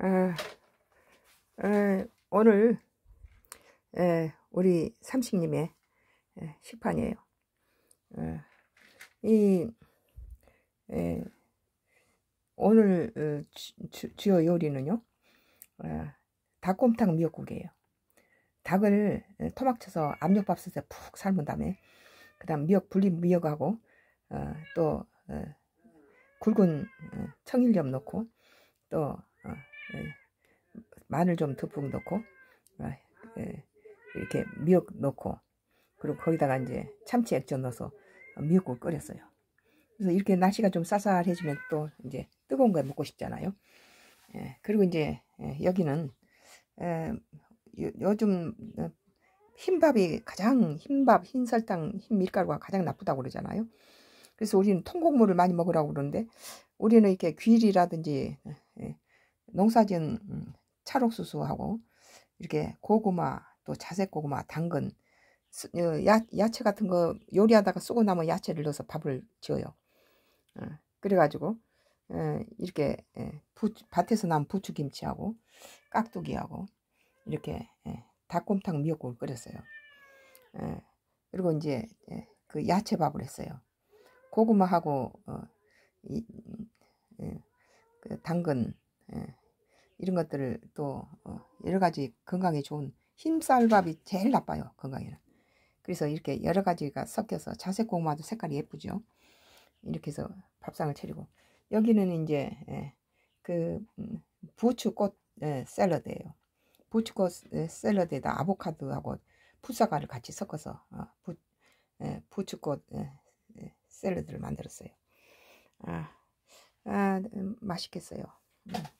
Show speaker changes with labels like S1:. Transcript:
S1: 아, 아, 오늘 에, 우리 삼식님의 에, 식판이에요. 에, 이 오늘 주, 어, 주요 요리는요. 어, 닭곰탕 미역국이에요. 닭을 토막 쳐서 압력밥솥에 푹 삶은 다음에 그 다음 미역 불린 미역하고 어, 또 어, 굵은 어, 청일염 넣고 또 예. 마늘 좀 듬뿍 넣고 아, 예. 이렇게 미역 넣고 그리고 거기다가 이제 참치 액젓 넣어서 미역국 끓였어요. 그래서 이렇게 날씨가 좀 쌀쌀해지면 또 이제 뜨거운 거 먹고 싶잖아요. 예, 그리고 이제 예, 여기는 예, 요즘 어, 흰밥이 가장 흰밥, 흰설탕, 흰밀가루가 가장 나쁘다고 그러잖아요. 그래서 우리는 통곡물을 많이 먹으라고 그러는데 우리는 이렇게 귀리라든지 농사지은 찰옥수수하고 이렇게 고구마 또 자색 고구마 당근 어, 야, 야채 같은 거 요리하다가 쓰고 나면 야채를 넣어서 밥을 지어요. 어, 그래가지고 어, 이렇게 예, 밭에서 난 부추김치하고 깍두기하고 이렇게 예, 닭곰탕 미역국을 끓였어요. 예, 그리고 이제 그 야채밥을 했어요. 고구마하고 음, 그 당근 이런 것들을 또 어, 여러 가지 건강에 좋은 흰쌀밥이 제일 나빠요 건강에는 그래서 이렇게 여러 가지가 섞여서 자색 고구마도 색깔이 예쁘죠 이렇게 해서 밥상을 차리고 여기는 이제 예, 그 음, 부추꽃 예, 샐러드예요 부추꽃 예, 샐러드에다 아보카도하고 풋사과를 같이 섞어서 어, 부, 예, 부추꽃 예, 예 샐러드를 만들었어요 아, 아 음, 맛있겠어요 음.